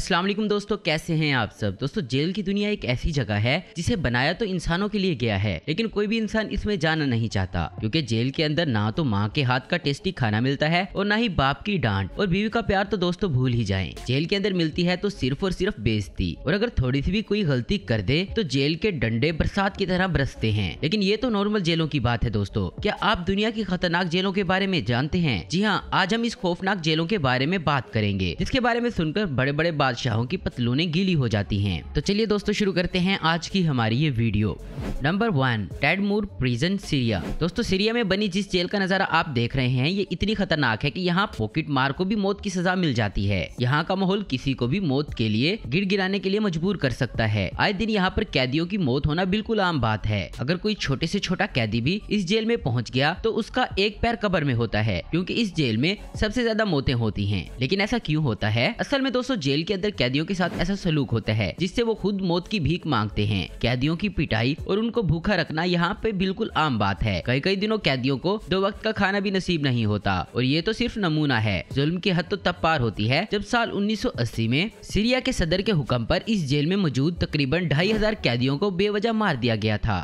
अस्सलाम वालेकुम दोस्तों कैसे हैं आप सब दोस्तों जेल की दुनिया एक ऐसी जगह है जिसे बनाया तो इंसानों के लिए गया है लेकिन कोई भी इंसान इसमें जाना नहीं चाहता क्योंकि जेल के अंदर ना तो माँ के हाथ का टेस्टी खाना मिलता है और ना ही बाप की डांट और बीवी का प्यार तो दोस्तों भूल ही जाए जेल के अंदर मिलती है तो सिर्फ और सिर्फ बेजती और अगर थोड़ी सी भी कोई गलती कर दे तो जेल के डंडे बरसात की तरह बरसते हैं लेकिन ये तो नॉर्मल जेलों की बात है दोस्तों क्या आप दुनिया की खतरनाक जेलों के बारे में जानते हैं जी हाँ आज हम इस खौफनाक जेलों के बारे में बात करेंगे जिसके बारे में सुनकर बड़े बड़े बादशाहों की पतलूने गीली हो जाती हैं तो चलिए दोस्तों शुरू करते हैं आज की हमारी ये video number one Tadmor prison Syria दोस्तों सीरिया में बनी जिस जेल का नजारा आप देख रहे हैं ये इतनी खतरनाक है की यहाँ पॉकेट मार को भी मौत की सजा मिल जाती है यहाँ का माहौल किसी को भी मौत के लिए गिर गिराने के लिए मजबूर कर सकता है आए दिन यहाँ पर कैदियों की मौत होना बिल्कुल आम बात है अगर कोई छोटे से छोटा कैदी भी इस जेल में पहुंच गया तो उसका एक पैर कबर में होता है क्योंकि इस जेल में सबसे ज्यादा मौतें होती हैं लेकिन ऐसा क्यों होता है असल में दोस्तों जेल के अंदर कैदियों के साथ ऐसा सलूक होता है जिससे वो खुद मौत की भीख मांगते हैं कैदियों की पिटाई और उनको भूखा रखना यहाँ पे बिल्कुल आम बात है कई कई दिनों कैदियों को दो वक्त का खाना भी नसीब नहीं होता और ये तो सिर्फ नमूना है जुल्म की हद तो तब पार होती है जब साल 1980 में सीरिया के सदर के हुक्म पर इस जेल में मौजूद तकरीबन ढाई हजार कैदियों को बेवजह मार दिया गया था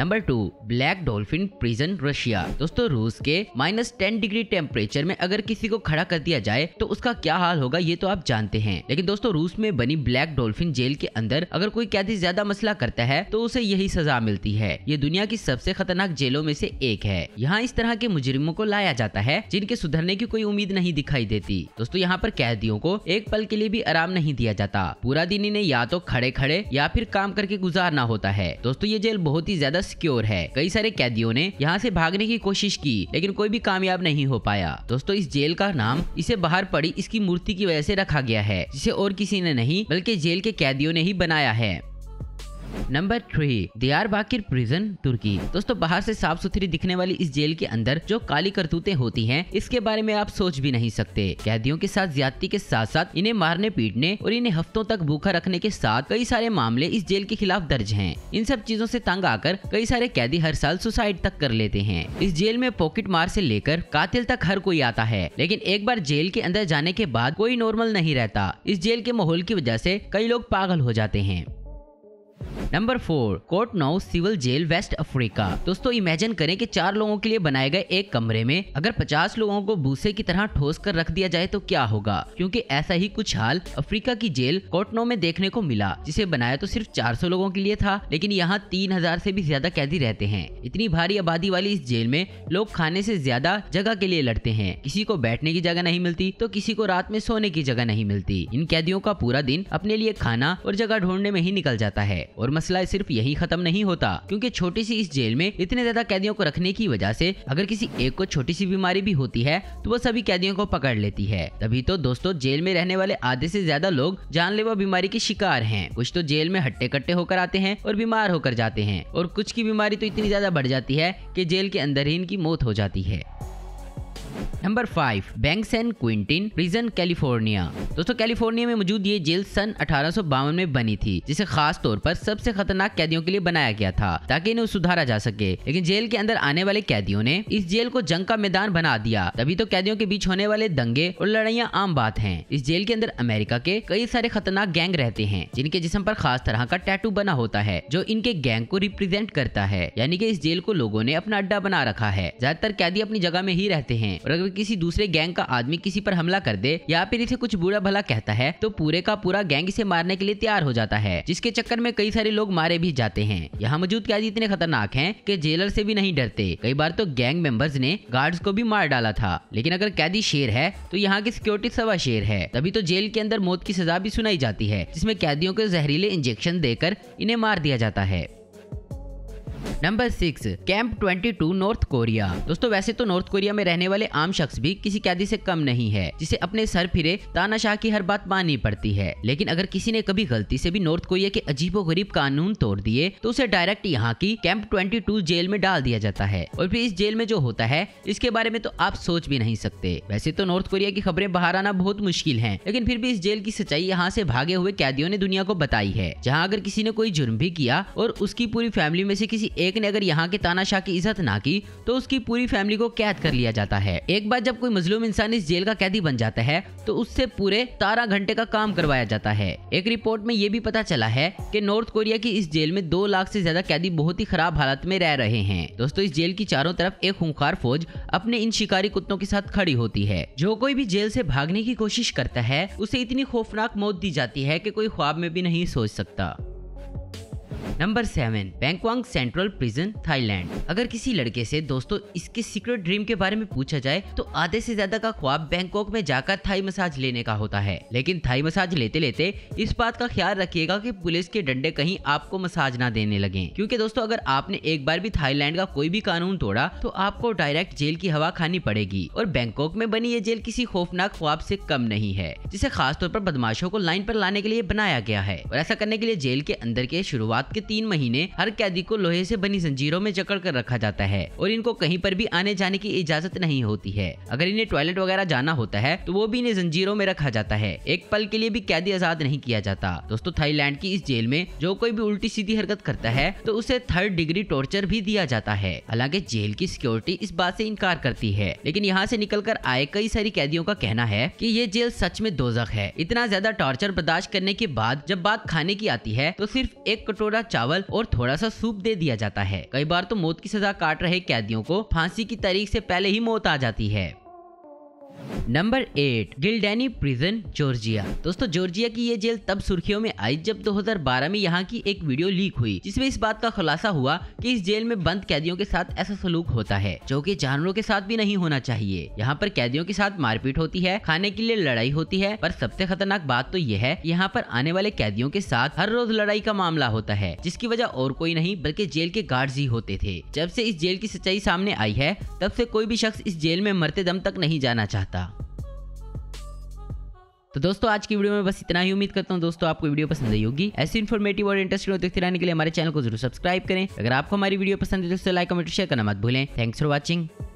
number two black dolphin prison Russia दोस्तों रूस के माइनस टेन डिग्री टेम्परेचर में अगर किसी को खड़ा कर दिया जाए तो उसका क्या हाल होगा ये तो आप जानते हैं लेकिन दोस्तों रूस में बनी ब्लैक डॉल्फिन जेल के अंदर अगर कोई कैदी ज्यादा मसला करता है तो उसे यही सजा मिलती है ये दुनिया की सबसे खतरनाक जेलों में से एक है यहाँ इस तरह के मुजरिमों को लाया जाता है जिनके सुधरने की कोई उम्मीद नहीं दिखाई देती दोस्तों यहाँ पर कैदियों को एक पल के लिए भी आराम नहीं दिया जाता पूरा दिन इन्हें या तो खड़े खड़े या फिर काम करके गुजारना होता है दोस्तों ये जेल बहुत ही ज्यादा सिक्योर है कई सारे कैदियों ने यहाँ से भागने की कोशिश की लेकिन कोई भी कामयाब नहीं हो पाया दोस्तों इस जेल का नाम इसे बाहर पड़ी इसकी मूर्ति की वजह से रखा गया है जिसे और किसी ने नहीं बल्कि जेल के कैदियों ने ही बनाया है नंबर थ्री दियार बाकिर प्रिजन तुर्की दोस्तों बाहर से साफ सुथरी दिखने वाली इस जेल के अंदर जो काली करतूतें होती हैं इसके बारे में आप सोच भी नहीं सकते कैदियों के साथ ज्यादती के साथ साथ इन्हें मारने पीटने और इन्हें हफ्तों तक भूखा रखने के साथ कई सारे मामले इस जेल के खिलाफ दर्ज है इन सब चीजों ऐसी तंग आकर कई सारे कैदी हर साल सुसाइड तक कर लेते हैं इस जेल में पॉकेट मार ऐसी लेकर कातिल तक हर कोई आता है लेकिन एक बार जेल के अंदर जाने के बाद कोई नॉर्मल नहीं रहता इस जेल के माहौल की वजह ऐसी कई लोग पागल हो जाते हैं number four court now civil jail west Africa दोस्तों इमेजिन करें कि चार लोगों के लिए बनाए गए एक कमरे में अगर पचास लोगों को भूसे की तरह ठोस कर रख दिया जाए तो क्या होगा क्योंकि ऐसा ही कुछ हाल अफ्रीका की जेल कोटनो में देखने को मिला जिसे बनाया तो सिर्फ 400 लोगों के लिए था लेकिन यहाँ 3000 से भी ज्यादा कैदी रहते हैं इतनी भारी आबादी वाली इस जेल में लोग खाने से ज्यादा जगह के लिए लड़ते हैं किसी को बैठने की जगह नहीं मिलती तो किसी को रात में सोने की जगह नहीं मिलती इन कैदियों का पूरा दिन अपने लिए खाना और जगह ढूंढने में ही निकल जाता है और मसला सिर्फ यही खत्म नहीं होता क्योंकि छोटी सी इस जेल में इतने ज्यादा कैदियों को रखने की वजह से अगर किसी एक को छोटी सी बीमारी भी होती है तो वो सभी कैदियों को पकड़ लेती है तभी तो दोस्तों जेल में रहने वाले आधे से ज्यादा लोग जानलेवा बीमारी के शिकार है कुछ तो जेल में हट्टे कट्टे होकर आते हैं और बीमार होकर जाते हैं और कुछ की बीमारी तो इतनी ज्यादा बढ़ जाती है कि जेल के अंदर ही इनकी मौत हो जाती है number five bank and Quentin prison California दोस्तों कैलिफोर्निया में मौजूद ये जेल सन अठारह में बनी थी जिसे खास तौर पर सबसे खतरनाक कैदियों के लिए बनाया गया था ताकि इन्हें सुधारा जा सके लेकिन जेल के अंदर आने वाले कैदियों ने इस जेल को जंग का मैदान बना दिया तभी तो कैदियों के बीच होने वाले दंगे और लड़ाइया आम बात है इस जेल के अंदर अमेरिका के कई सारे खतरनाक गैंग रहते हैं जिनके जिसम पर खास तरह का टैटू बना होता है जो इनके गैंग को रिप्रेजेंट करता है यानी कि इस जेल को लोगों ने अपना अड्डा बना रखा है ज्यादातर कैदी अपनी जगह में ही रहते हैं और अगर किसी दूसरे गैंग का आदमी किसी पर हमला कर दे या फिर इसे कुछ बुरा भला कहता है तो पूरे का पूरा गैंग इसे मारने के लिए तैयार हो जाता है जिसके चक्कर में कई सारे लोग मारे भी जाते हैं यहाँ मौजूद कैदी इतने खतरनाक है की जेलर से भी नहीं डरते कई बार तो गैंग मेंबर्स ने गार्ड्स को भी मार डाला था लेकिन अगर कैदी शेर है तो यहाँ की सिक्योरिटी सवा शेर है तभी तो जेल के अंदर मौत की सजा भी सुनाई जाती है जिसमें कैदियों को जहरीले इंजेक्शन देकर इन्हें मार दिया जाता है number six camp twenty two North Korea दोस्तों वैसे तो नॉर्थ कोरिया में रहने वाले आम शख्स भी किसी कैदी से कम नहीं है जिसे अपने सर फिरे तानाशाह की हर बात माननी पड़ती है लेकिन अगर किसी ने कभी गलती से भी नॉर्थ कोरिया के अजीबो गरीब कानून तोड़ दिए तो उसे डायरेक्ट यहाँ की कैंप टू जेल में डाल दिया जाता है और फिर इस जेल में जो होता है इसके बारे में तो आप सोच भी नहीं सकते वैसे तो नॉर्थ कोरिया की खबरें बाहर आना बहुत मुश्किल है लेकिन फिर भी इस जेल की सच्चाई यहाँ से भागे हुए कैदियों ने दुनिया को बताई है जहाँ अगर किसी ने कोई जुर्म भी किया और उसकी पूरी फैमिली में से किसी एक ने अगर यहाँ के तानाशाह की इज्जत ना की तो उसकी पूरी फैमिली को कैद कर लिया जाता है एक बार जब कोई मजलूम इंसान इस जेल का कैदी बन जाता है तो उससे पूरे तारह घंटे का काम करवाया जाता है एक रिपोर्ट में ये भी पता चला है की नॉर्थ कोरिया की इस जेल में दो लाख ऐसी ज्यादा कैदी बहुत ही खराब हालत में रह रहे हैं दोस्तों इस जेल की चारों तरफ एक खूंखार फौज अपने इन शिकारी कुत्तों के साथ खड़ी होती है जो कोई भी जेल से भागने की कोशिश करता है उसे इतनी खौफनाक मौत दी जाती है कि कोई ख्वाब में भी नहीं सोच सकता number seven Bangkwang central prison Thailand अगर किसी लड़के से दोस्तों इसके सीक्रेट ड्रीम के बारे में पूछा जाए तो आधे से ज्यादा का ख्वाब बैंकॉक में जाकर थाई मसाज लेने का होता है लेकिन थाई मसाज लेते लेते इस बात का ख्याल रखिएगा कि पुलिस के डंडे कहीं आपको मसाज ना देने लगे क्योंकि दोस्तों अगर आपने एक बार भी थाईलैंड का कोई भी कानून तोड़ा तो आपको डायरेक्ट जेल की हवा खानी पड़ेगी और बैंकॉक में बनी ये जेल किसी खौफनाक ख्वाब से कम नहीं है जिसे खासतौर पर बदमाशों को लाइन पर लाने के लिए बनाया गया है और ऐसा करने के लिए जेल के अंदर के शुरुआत के तीन महीने हर कैदी को लोहे से बनी जंजीरों में जकड़ कर रखा जाता है और इनको कहीं पर भी आने जाने की इजाजत नहीं होती है अगर इन्हें टॉयलेट वगैरह जाना होता है तो वो भी इन्हें जंजीरों में रखा जाता है एक पल के लिए भी कैदी आजाद नहीं किया जाता दोस्तों थाईलैंड की इस जेल में जो कोई भी उल्टी सीधी हरकत करता है तो उसे थर्ड डिग्री टॉर्चर भी दिया जाता है हालांकि जेल की सिक्योरिटी इस बात से इनकार करती है लेकिन यहाँ से कर आए कई सारी कैदियों का कहना है की ये जेल सच में दोजक है इतना ज्यादा टॉर्चर बर्दाश्त करने के बाद जब बात खाने की आती है तो सिर्फ एक कटोरा चावल और थोड़ा सा सूप दे दिया जाता है कई बार तो मौत की सजा काट रहे कैदियों को फांसी की तारीख से पहले ही मौत आ जाती है number eight Gldani prison Georgia दोस्तों जॉर्जिया की ये जेल तब सुर्खियों में आई जब 2012 में यहाँ की एक वीडियो लीक हुई जिसमें इस बात का खुलासा हुआ कि इस जेल में बंद कैदियों के साथ ऐसा सलूक होता है जो कि जानवरों के साथ भी नहीं होना चाहिए यहाँ पर कैदियों के साथ मारपीट होती है खाने के लिए लड़ाई होती है पर सबसे खतरनाक बात तो यह है यहाँ पर आने वाले कैदियों के साथ हर रोज लड़ाई का मामला होता है जिसकी वजह और कोई नहीं बल्कि जेल के गार्ड्स ही होते थे जब से इस जेल की सच्चाई सामने आई है तब से कोई भी शख्स इस जेल में मरते दम तक नहीं जाना चाहता तो दोस्तों आज की वीडियो में बस इतना ही उम्मीद करता हूँ दोस्तों आपको वीडियो पसंद आई होगी ऐसी इन्फॉर्मेटिव और इंटरेस्टिंग देखते रहने के लिए हमारे चैनल को जरूर सब्सक्राइब करें अगर आपको हमारी वीडियो पसंद है तो लाइक कमेंट शेयर करना मत भूलें थैंक्स फॉर वॉचिंग